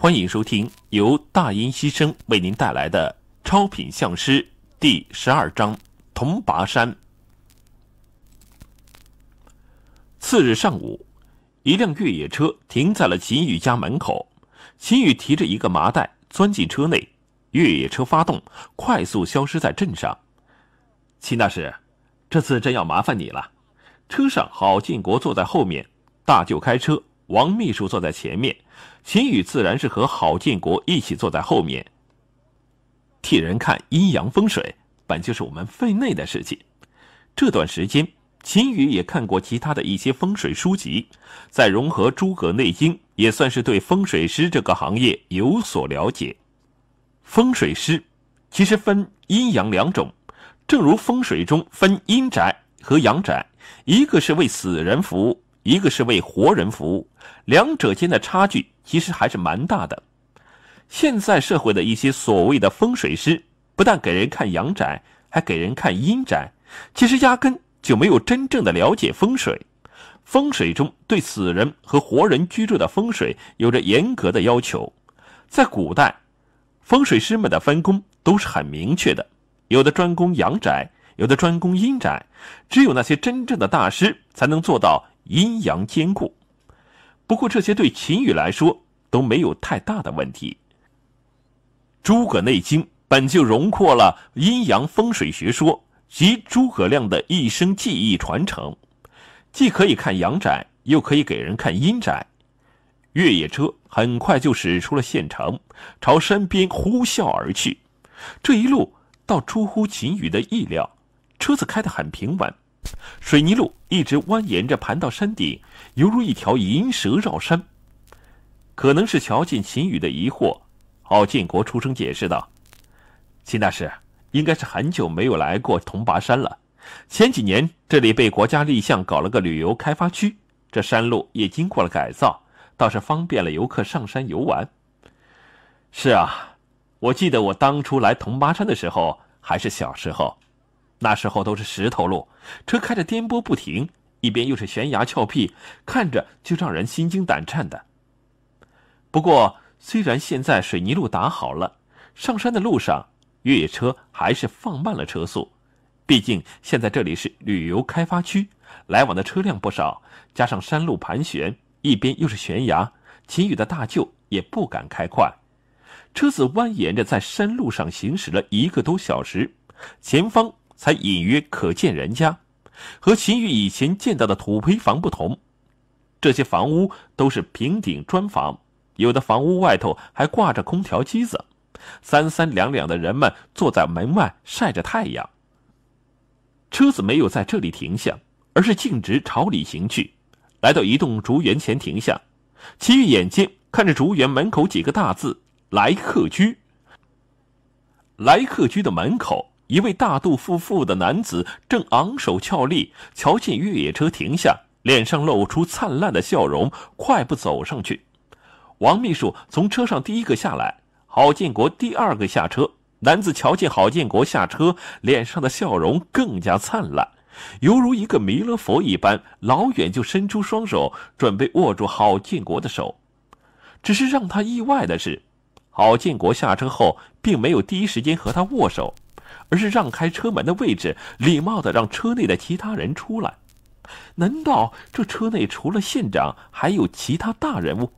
欢迎收听由大音西声为您带来的《超品相师》第十二章《铜拔山》。次日上午，一辆越野车停在了秦宇家门口。秦宇提着一个麻袋钻进车内，越野车发动，快速消失在镇上。秦大师，这次真要麻烦你了。车上，郝建国坐在后面，大舅开车，王秘书坐在前面。秦羽自然是和郝建国一起坐在后面，替人看阴阳风水，本就是我们分内的事情。这段时间，秦羽也看过其他的一些风水书籍，在融合诸葛内经，也算是对风水师这个行业有所了解。风水师其实分阴阳两种，正如风水中分阴宅和阳宅，一个是为死人服务。一个是为活人服务，两者间的差距其实还是蛮大的。现在社会的一些所谓的风水师，不但给人看阳宅，还给人看阴宅，其实压根就没有真正的了解风水。风水中对死人和活人居住的风水有着严格的要求。在古代，风水师们的分工都是很明确的，有的专攻阳宅，有的专攻阴宅。只有那些真正的大师，才能做到。阴阳兼顾，不过这些对秦羽来说都没有太大的问题。《诸葛内经》本就融括了阴阳风水学说及诸葛亮的一生技艺传承，既可以看阳宅，又可以给人看阴宅。越野车很快就驶出了县城，朝山边呼啸而去。这一路倒出乎秦羽的意料，车子开得很平稳。水泥路一直蜿蜒着盘到山顶，犹如一条银蛇绕山。可能是瞧见秦羽的疑惑，敖建国出声解释道：“秦大师，应该是很久没有来过铜拔山了。前几年这里被国家立项搞了个旅游开发区，这山路也经过了改造，倒是方便了游客上山游玩。”“是啊，我记得我当初来铜拔山的时候，还是小时候。”那时候都是石头路，车开着颠簸不停，一边又是悬崖峭壁，看着就让人心惊胆颤的。不过，虽然现在水泥路打好了，上山的路上越野车还是放慢了车速，毕竟现在这里是旅游开发区，来往的车辆不少，加上山路盘旋，一边又是悬崖，秦宇的大舅也不敢开快，车子蜿蜒着在山路上行驶了一个多小时，前方。才隐约可见人家，和秦宇以前见到的土坯房不同，这些房屋都是平顶砖房，有的房屋外头还挂着空调机子，三三两两的人们坐在门外晒着太阳。车子没有在这里停下，而是径直朝里行去，来到一栋竹园前停下，秦宇眼睛看着竹园门口几个大字“来客居”，来客居的门口。一位大肚富腹的男子正昂首翘立，瞧见越野车停下，脸上露出灿烂的笑容，快步走上去。王秘书从车上第一个下来，郝建国第二个下车。男子瞧见郝建国下车，脸上的笑容更加灿烂，犹如一个弥勒佛一般，老远就伸出双手准备握住郝建国的手。只是让他意外的是，郝建国下车后并没有第一时间和他握手。而是让开车门的位置，礼貌的让车内的其他人出来。难道这车内除了县长，还有其他大人物？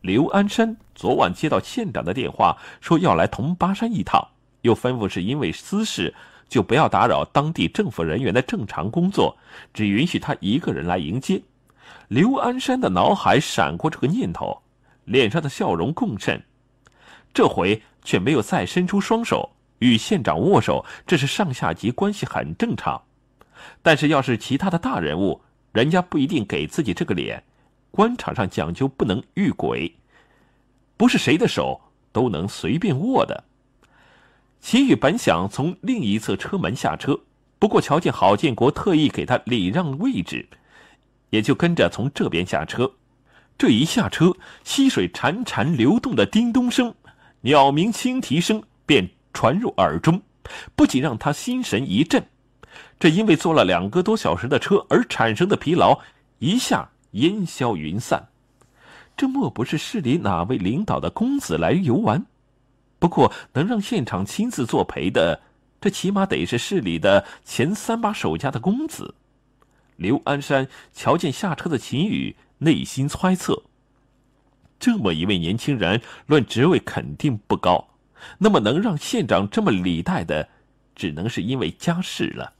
刘安山昨晚接到县长的电话，说要来铜巴山一趟，又吩咐是因为私事，就不要打扰当地政府人员的正常工作，只允许他一个人来迎接。刘安山的脑海闪过这个念头，脸上的笑容更振，这回却没有再伸出双手。与县长握手，这是上下级关系，很正常。但是要是其他的大人物，人家不一定给自己这个脸。官场上讲究不能遇鬼，不是谁的手都能随便握的。秦宇本想从另一侧车门下车，不过瞧见郝建国特意给他礼让位置，也就跟着从这边下车。这一下车，溪水潺潺流动的叮咚声，鸟鸣轻啼声便。传入耳中，不仅让他心神一振，这因为坐了两个多小时的车而产生的疲劳一下烟消云散。这莫不是市里哪位领导的公子来游玩？不过能让现场亲自作陪的，这起码得是市里的前三把手家的公子。刘安山瞧见下车的秦宇，内心猜测：这么一位年轻人，论职位肯定不高。那么能让县长这么礼待的，只能是因为家事了。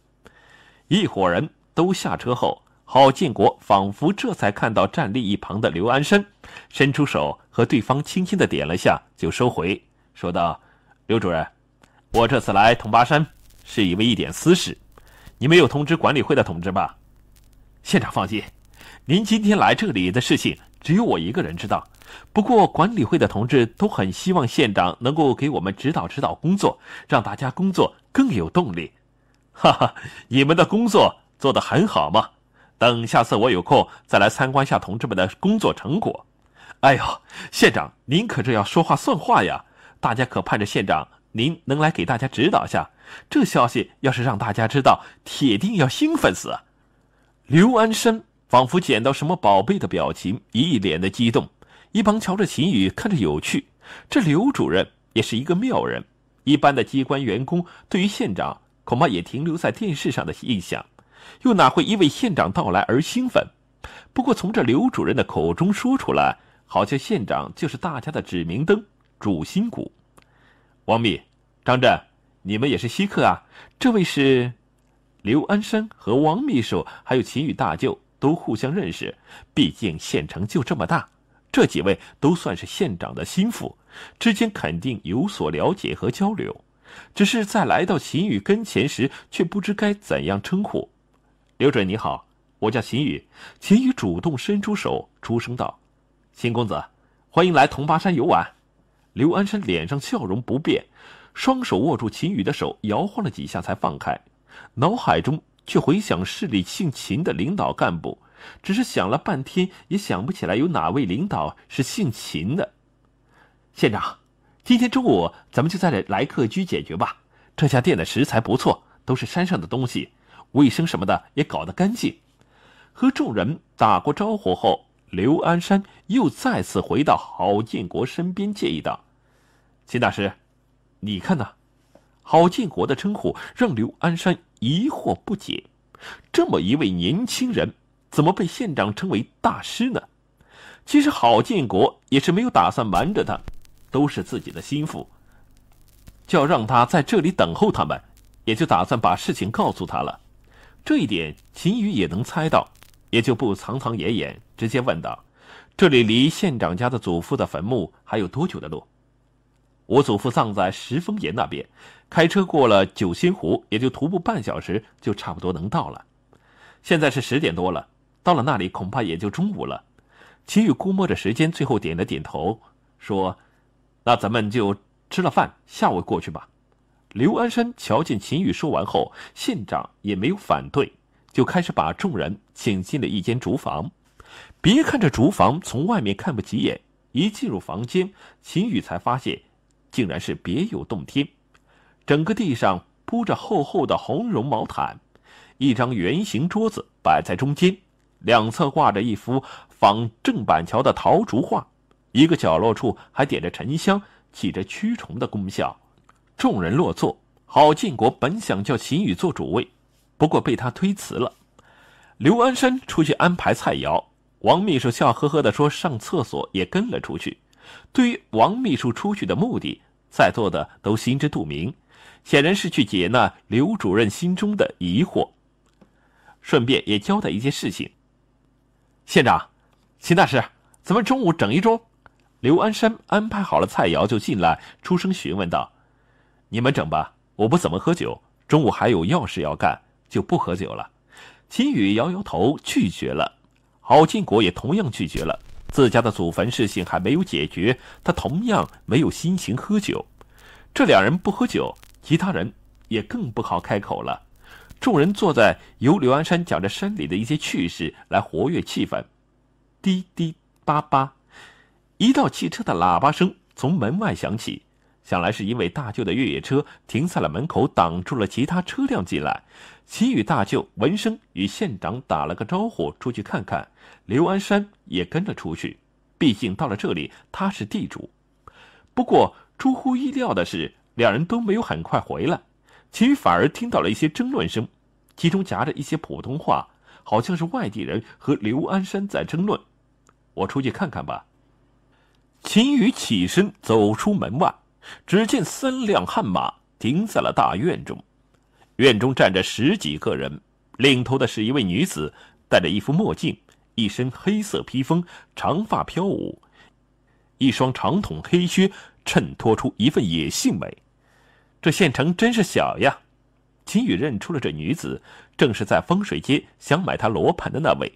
一伙人都下车后，郝建国仿佛这才看到站立一旁的刘安生，伸出手和对方轻轻的点了下，就收回，说道：“刘主任，我这次来桐巴山，是因为一点私事。你没有通知管理会的同志吧？”县长放心，您今天来这里的事情，只有我一个人知道。不过，管理会的同志都很希望县长能够给我们指导指导工作，让大家工作更有动力。哈哈，你们的工作做得很好嘛！等下次我有空再来参观一下同志们的工作成果。哎呦，县长，您可这要说话算话呀！大家可盼着县长您能来给大家指导下。这消息要是让大家知道，铁定要兴奋死。刘安生仿佛捡到什么宝贝的表情，一脸的激动。一旁瞧着秦宇，看着有趣。这刘主任也是一个妙人。一般的机关员工对于县长，恐怕也停留在电视上的印象，又哪会因为县长到来而兴奋？不过从这刘主任的口中说出来，好像县长就是大家的指明灯、主心骨。王密，张震，你们也是稀客啊。这位是刘安生和王秘书，还有秦宇大舅都互相认识。毕竟县城就这么大。这几位都算是县长的心腹，之间肯定有所了解和交流，只是在来到秦宇跟前时，却不知该怎样称呼。刘准，你好，我叫秦宇。秦宇主动伸出手，出声道：“秦公子，欢迎来桐巴山游玩。”刘安山脸上笑容不变，双手握住秦宇的手，摇晃了几下才放开，脑海中却回想市里姓秦的领导干部。只是想了半天，也想不起来有哪位领导是姓秦的。县长，今天中午咱们就在来客居解决吧。这家店的食材不错，都是山上的东西，卫生什么的也搞得干净。和众人打过招呼后，刘安山又再次回到郝建国身边，建议道：“秦大师，你看呢？”郝建国的称呼让刘安山疑惑不解，这么一位年轻人。怎么被县长称为大师呢？其实郝建国也是没有打算瞒着他，都是自己的心腹，叫让他在这里等候他们，也就打算把事情告诉他了。这一点秦宇也能猜到，也就不藏藏掩掩，直接问道：“这里离县长家的祖父的坟墓还有多久的路？”“我祖父葬在石峰岩那边，开车过了九仙湖，也就徒步半小时，就差不多能到了。”现在是十点多了。到了那里恐怕也就中午了，秦宇估摸着时间，最后点了点头，说：“那咱们就吃了饭，下午过去吧。”刘安山瞧见秦宇说完后，县长也没有反对，就开始把众人请进了一间竹房。别看这竹房从外面看不起眼，一进入房间，秦宇才发现，竟然是别有洞天。整个地上铺着厚厚的红绒毛毯，一张圆形桌子摆在中间。两侧挂着一幅仿郑板桥的陶竹画，一个角落处还点着沉香，起着驱虫的功效。众人落座，郝建国本想叫秦宇做主位，不过被他推辞了。刘安山出去安排菜肴，王秘书笑呵呵地说：“上厕所也跟了出去。”对于王秘书出去的目的，在座的都心知肚明，显然是去解那刘主任心中的疑惑，顺便也交代一件事情。县长，秦大师，咱们中午整一桌。刘安山安排好了菜肴，就进来，出声询问道：“你们整吧，我不怎么喝酒，中午还有要事要干，就不喝酒了。”秦宇摇摇头拒绝了，郝建国也同样拒绝了。自家的祖坟事情还没有解决，他同样没有心情喝酒。这两人不喝酒，其他人也更不好开口了。众人坐在由刘安山讲着山里的一些趣事来活跃气氛，滴滴叭叭，一道汽车的喇叭声从门外响起，想来是因为大舅的越野车停在了门口，挡住了其他车辆进来。其宇大舅闻声与县长打了个招呼，出去看看。刘安山也跟着出去，毕竟到了这里他是地主。不过出乎意料的是，两人都没有很快回来。秦余反而听到了一些争论声，其中夹着一些普通话，好像是外地人和刘安山在争论。我出去看看吧。秦宇起身走出门外，只见三辆悍马停在了大院中，院中站着十几个人，领头的是一位女子，戴着一副墨镜，一身黑色披风，长发飘舞，一双长筒黑靴，衬托出一份野性美。这县城真是小呀！秦宇认出了这女子，正是在风水街想买他罗盘的那位。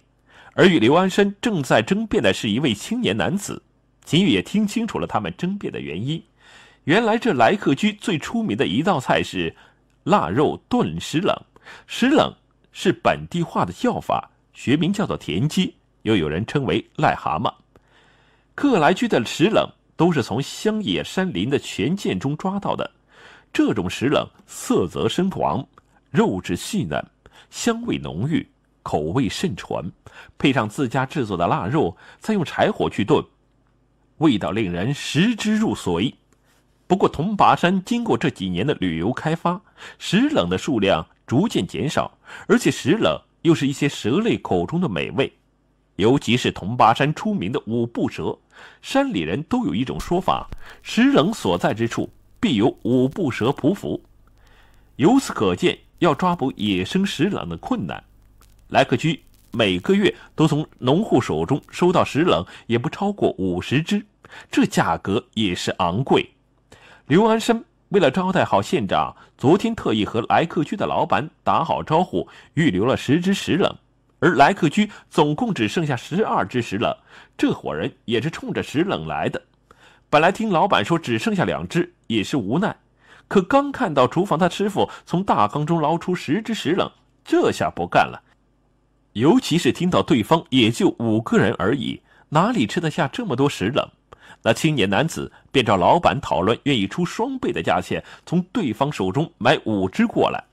而与刘安生正在争辩的是一位青年男子。秦宇也听清楚了他们争辩的原因。原来这来客居最出名的一道菜是腊肉炖石冷，石冷是本地话的叫法，学名叫做田鸡，又有人称为癞蛤蟆。客来居的石冷都是从乡野山林的泉涧中抓到的。这种石冷色泽深黄，肉质细嫩，香味浓郁，口味甚醇。配上自家制作的腊肉，再用柴火去炖，味道令人食之入髓。不过铜拔山经过这几年的旅游开发，石冷的数量逐渐减少，而且石冷又是一些蛇类口中的美味，尤其是铜拔山出名的五步蛇。山里人都有一种说法：石冷所在之处。必有五步蛇匍匐，由此可见，要抓捕野生石冷的困难。莱客居每个月都从农户手中收到石冷，也不超过五十只，这价格也是昂贵。刘安生为了招待好县长，昨天特意和莱客居的老板打好招呼，预留了十只石冷，而莱客居总共只剩下十二只石冷，这伙人也是冲着石冷来的。本来听老板说只剩下两只，也是无奈。可刚看到厨房，他师傅从大缸中捞出十只石冷，这下不干了。尤其是听到对方也就五个人而已，哪里吃得下这么多石冷？那青年男子便找老板讨论，愿意出双倍的价钱从对方手中买五只过来。